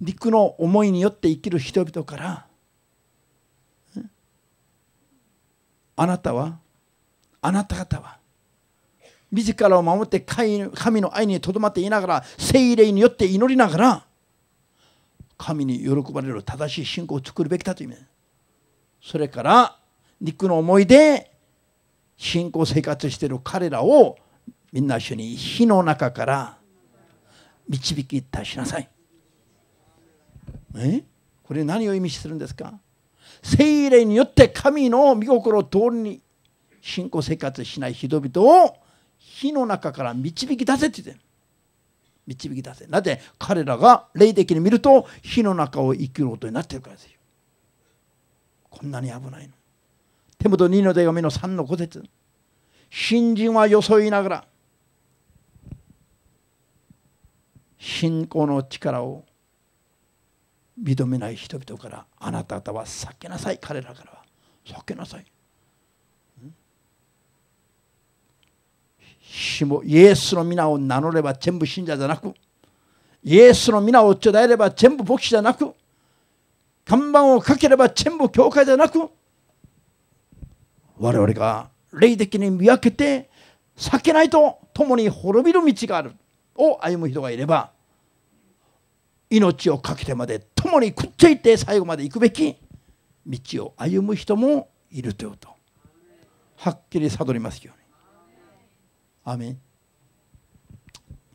肉の思いによって生きる人々からあなたはあなた方は自らを守って神の愛にとどまっていながら精霊によって祈りながら神に喜ばれる正しい信仰を作るべきだという意味それから肉の思いで信仰生活している彼らをみんな一緒に火の中から導き出しなさい。えこれ何を意味するんですか聖霊によって神の御心通りに信仰生活しない人々を火の中から導き出せって言って導き出せ。なぜ彼らが霊的に見ると火の中を生きることになってるからですよ。こんなに危ないの。手元2の手紙の3の5節。新人は装いながら信仰の力を認めない人々からあなた方は避けなさい彼らからは避けなさいもイエスの皆を名乗れば全部信者じゃなくイエスの皆を頂えれば全部牧師じゃなく看板をかければ全部教会じゃなく我々が霊的に見分けて避けないと共に滅びる道があるを歩む人がいれば命を懸けてまで共にくっついて最後まで行くべき道を歩む人もいるということはっきり悟りますように。アメ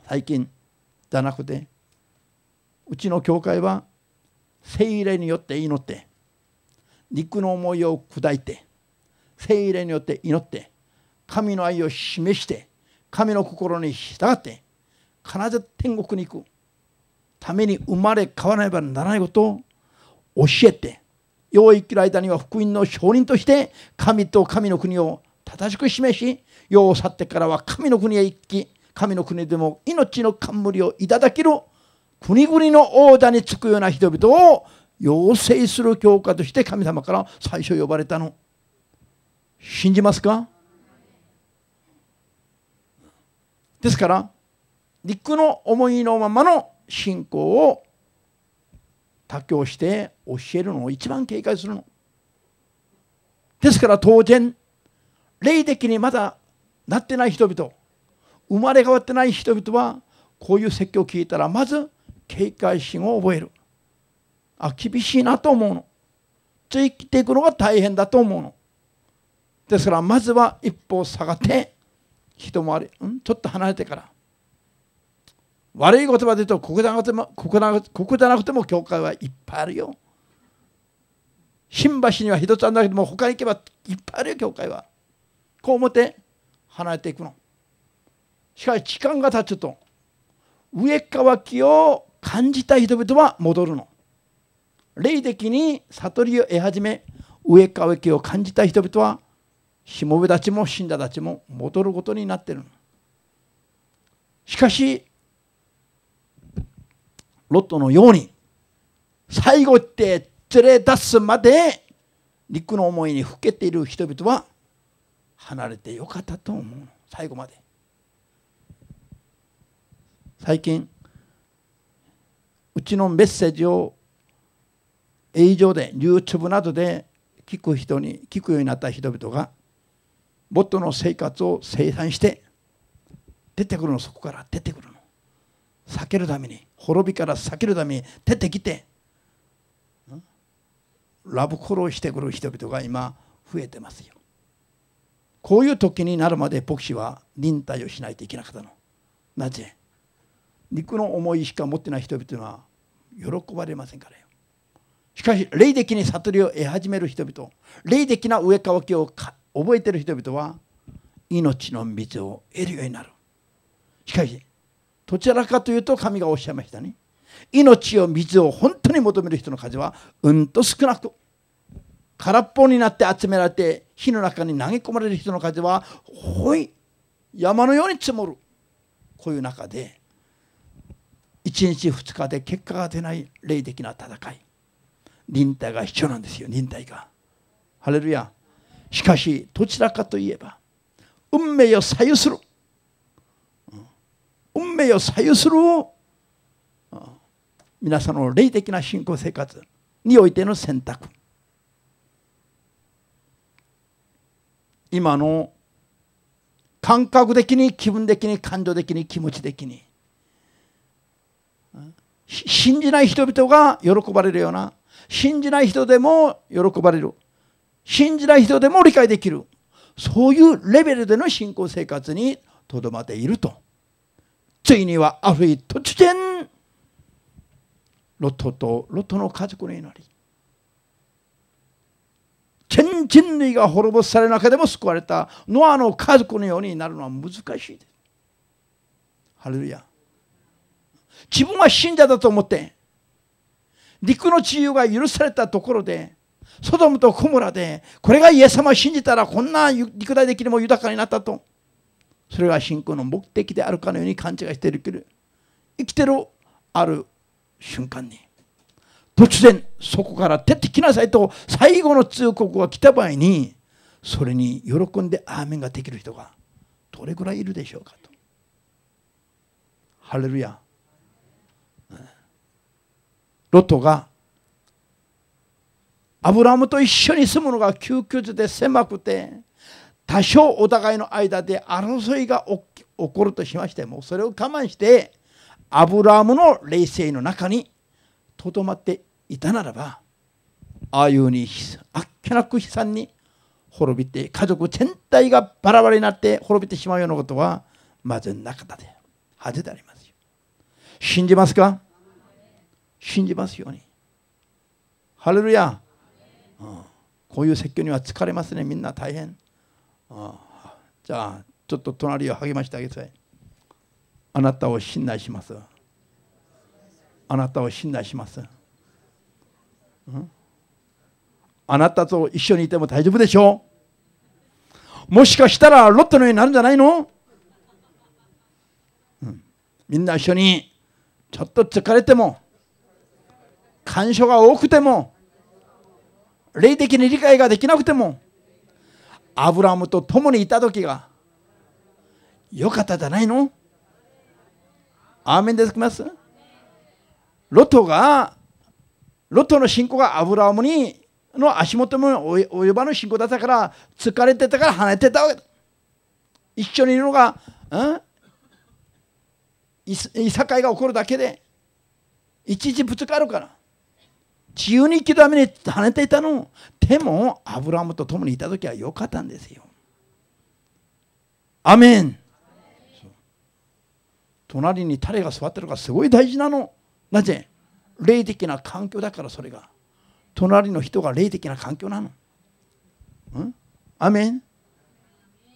最近じゃなくてうちの教会は聖霊によって祈って肉の思いを砕いて聖霊によって祈って神の愛を示して神の心に従って必ず天国に行くために生まれ変わらねばならないことを教えてよう生きる間には福音の証人として神と神の国を正しく示し世を去ってからは神の国へ行き神の国でも命の冠をいただける国々の王座につくような人々を養成する教科として神様から最初呼ばれたの信じますかですから陸の思いのままの信仰を妥協して教えるのを一番警戒するの。ですから当然霊的にまだなってない人々生まれ変わってない人々はこういう説教を聞いたらまず警戒心を覚える。あ厳しいなと思うの。ついていくのが大変だと思うの。ですからまずは一歩下がって一回り、うん、ちょっと離れてから悪い言葉で言うとここじゃなくてもここじゃなくても教会はいっぱいあるよ新橋には一つあるんだけども他に行けばいっぱいあるよ教会はこう思って離れていくのしかし時間が経つと上川きを感じた人々は戻るの霊的に悟りを得始め上川きを感じた人々はしもべたちも信者たちも戻ることになってるのしかしロットのように最後って連れ出すまで陸の思いにふけている人々は離れてよかったと思う最後まで最近うちのメッセージを映像で YouTube などで聞く人に聞くようになった人々がボットの生活を生産して出てくるのそこから出てくるの避けるために滅びから避けるために出てきてラブコロをしてくる人々が今増えてますよ。こういう時になるまで牧師は忍耐をしないといけなかったの。なぜ肉の思いしか持ってない人々は喜ばれませんからよ。しかし霊的に悟りを得始める人々霊的な上かきを覚えてる人々は命の水を得るようになる。しかしどちらかというと神がおっしゃいましたね命を水を本当に求める人の数はうんと少なく空っぽになって集められて火の中に投げ込まれる人の数はほい山のように積もるこういう中で1日2日で結果が出ない霊的な戦い忍耐が必要なんですよ忍耐がハレルヤしかしどちらかといえば運命を左右する運命を左右する皆さんの霊的な信仰生活においての選択今の感覚的に気分的に感情的に気持ち的に信じない人々が喜ばれるような信じない人でも喜ばれる信じない人でも理解できるそういうレベルでの信仰生活にとどまっていると。ついにはある日突然ロトとロトの家族の祈り全人類が滅ぼされる中でも救われたノアの家族のようになるのは難しいです。ハレルヤ。自分は信者だと思って陸の自由が許されたところでソドムとコモラでこれがイエス様を信じたらこんな陸大的にも豊かになったとそれが信仰の目的であるかのように勘違いしてるけど生きてるある瞬間に突然そこから出てきなさいと最後の通告が来た場合にそれに喜んでアーメンができる人がどれぐらいいるでしょうかと。ハレルヤ。ロトがアブラムと一緒に住むのが救急で狭くて多少お互いの間で争いが起こるとしましてもそれを我慢してアブラムの霊性の中にとどまっていたならばああいうふうにあっけなく悲惨に滅びて家族全体がバラバラになって滅びてしまうようなことはまずなかったで恥でありますよ信じますか信じますようにハレルヤ、うん、こういう説教には疲れますねみんな大変。ああじゃあちょっと隣を励ましてあげてあなたを信頼しますあなたを信頼します、うんあなたと一緒にいても大丈夫でしょうもしかしたらロットのようになるんじゃないの、うん、みんな一緒にちょっと疲れても感傷が多くても霊的に理解ができなくてもアブラムと共にいた時がよかったじゃないのアーメンですきますロトがロトの信仰がアブラムにの足元も及ばぬ信仰だったから疲れてたから離れてたわけ一緒にいるのが、うんいさかいが起こるだけでいちいちぶつかるから自由にために跳ねていたのでもアブラムと共にいた時は良かったんですよアメン隣に誰が座ってるかすごい大事なのなぜ霊的な環境だからそれが隣の人が霊的な環境なの、うん、アメン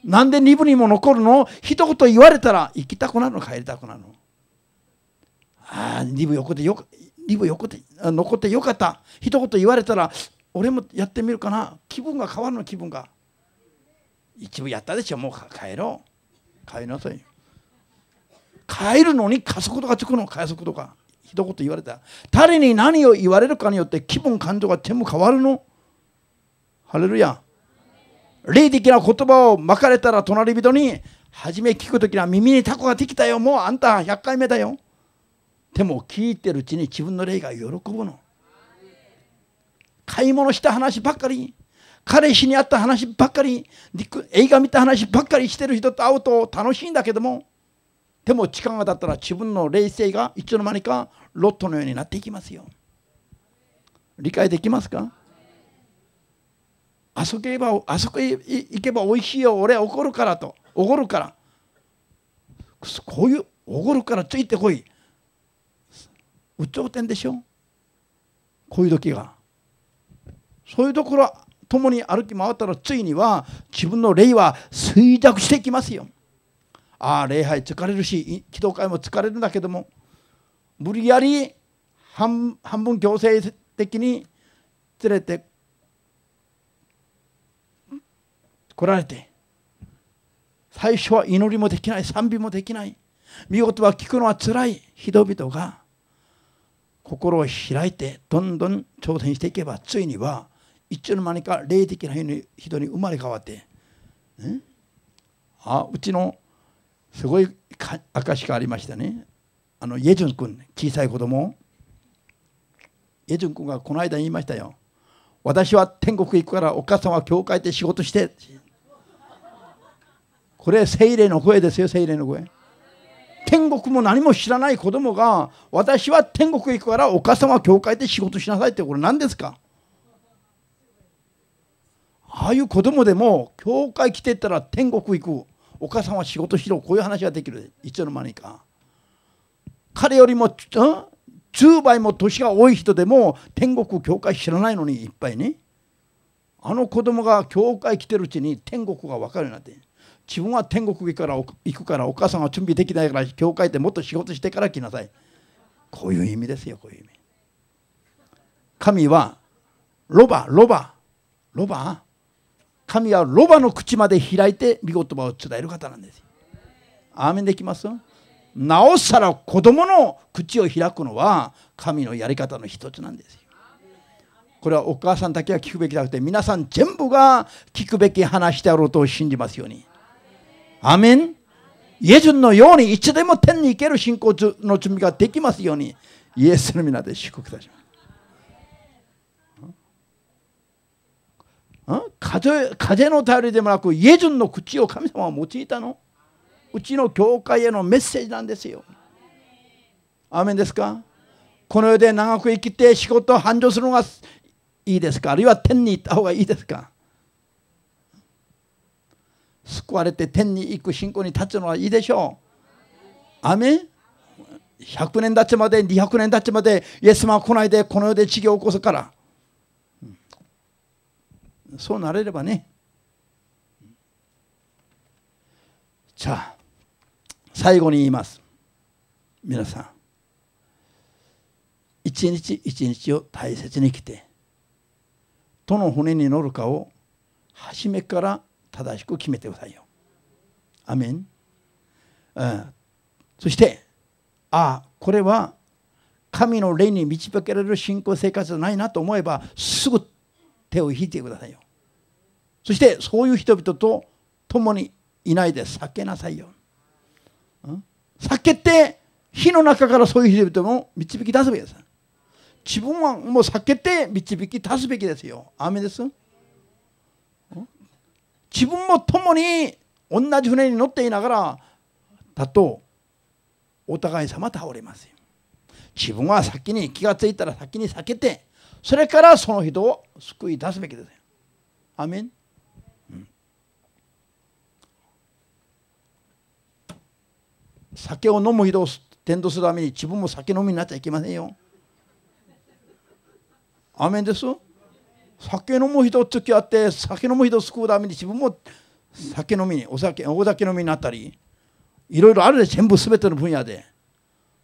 なんで二部にも残るの一言言われたら行きたくなるの帰りたくなるのああ二部横でよくイブよて残ってよかった一言言われたら俺もやってみるかな気分が変わるの気分が一部やったでしょもう帰ろう帰りなさい帰るのに加速度がつくの加速度が一言言われた誰に何を言われるかによって気分感情が全部変わるのハレルヤ霊的な言葉を巻かれたら隣人に初め聞く時は耳にタコができたよもうあんた100回目だよでも聞いてるうちに自分の霊が喜ぶの買い物した話ばっかり彼氏に会った話ばっかり映画見た話ばっかりしてる人と会うと楽しいんだけどもでも時間が経ったら自分の冷静がいつの間にかロットのようになっていきますよ理解できますかあそこへばあそこ行けばおいしいよ俺は怒るからと怒るからこういう怒るからついてこい有頂天でしょこういう時がそういうところ共に歩き回ったらついには自分の霊は衰弱していきますよああ礼拝疲れるし祈祷会も疲れるんだけども無理やり半分強制的に連れて来られて最初は祈りもできない賛美もできない見事は聞くのはつらい人々が心を開いてどんどん挑戦していけばついには一応の間にか霊的な人に生まれ変わって、ね、あうちのすごい証がありましたねあのイェジュン君小さい子供イェジュン君がこの間言いましたよ私は天国行くからお母さんは教会で仕事してこれ聖霊の声ですよ聖霊の声。天国も何も知らない子供が私は天国へ行くからお母様は教会で仕事しなさいってこれ何ですかああいう子供でも教会来てったら天国行くお母さんは仕事しろこういう話ができるいつの間にか彼よりも、数倍も年が多い人でも天国教会知らないのにいっぱいねあの子供が教会来てるうちに天国が分かるようになって自分は天国から行くからお母さんは準備できないから教会でもっと仕事してから来なさいこういう意味ですよこういう意味神はロバロバロバ神はロバの口まで開いて見言葉を伝える方なんですアーメンできますなおさら子供の口を開くのは神のやり方の一つなんですよこれはお母さんだけは聞くべきじゃなくて皆さん全部が聞くべき話であろうと信じますようにアメンイエスのようにいつでも天に行ける信仰の準備ができますようにイエスの皆で祝福いたします。風風の頼りでもなくイエズンの口を神様は用いたのうちの教会へのメッセージなんですよ。アメンですかこの世で長く生きて仕事を繁盛するのがいいですかあるいは天に行った方がいいですか救われて天に行く信仰に立つのはいいでしょう。アメ100年経ちまで200年経ちまでイエス様は来ないでこの世で事業を起こすから、そうなれればねじゃあ最後に言います皆さん一日一日を大切に生きてどの骨に乗るかを初めから正しく決めてくださいよ。アメン、うん、そしてああこれは神の霊に導けられる信仰生活じゃないなと思えばすぐ手を引いてくださいよ。そしてそういう人々と共にいないで避けなさいよ。うん、避けて火の中からそういう人々も導き出すべきです。自分はもう避けて導き出すべきですよ。アメです。自分も共に同じ船に乗っていながらだとお互い様倒れますよ自分は先に気がついたら先に避けてそれからその人を救い出すべきですよアメン、うん、酒を飲む人を伝倒するために自分も酒飲みになっちゃいけませんよアメンです酒飲む人付き合って酒飲む人救うために自分も酒飲みにお酒大酒飲みになったりいろいろあるで全部全ての分野で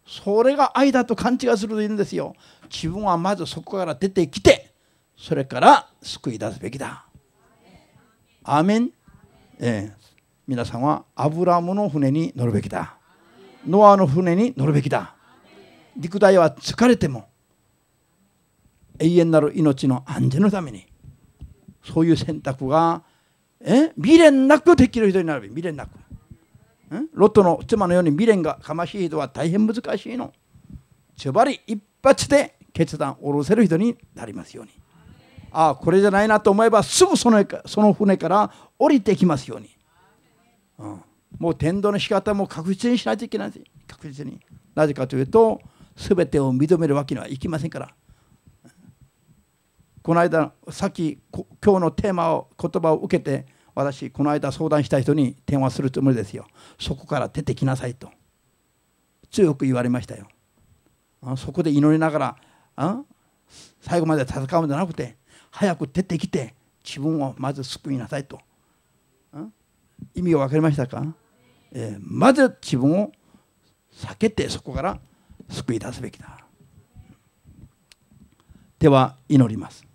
それが愛だと勘違いするといいんですよ自分はまずそこから出てきてそれから救い出すべきだアーメンええ皆さんはアブラムの船に乗るべきだノアの船に乗るべきだ陸大は疲れても永遠なる命の安全のためにそういう選択がえ未練なくできる人になる未練なくロットの妻のように未練がかましい人は大変難しいのばり一発で決断を下ろせる人になりますようにああこれじゃないなと思えばすぐそのその船から降りてきますように、うん、もう天道の仕方も確実にしないといけない確実になぜかというと全てを認めるわけにはいきませんからこの間さっき今日のテーマを言葉を受けて私この間相談した人に電話するつもりですよそこから出てきなさいと強く言われましたよそこで祈りながらあ最後まで戦うんじゃなくて早く出てきて自分をまず救いなさいと意味が分かりましたか、えー、まず自分を避けてそこから救い出すべきだでは祈ります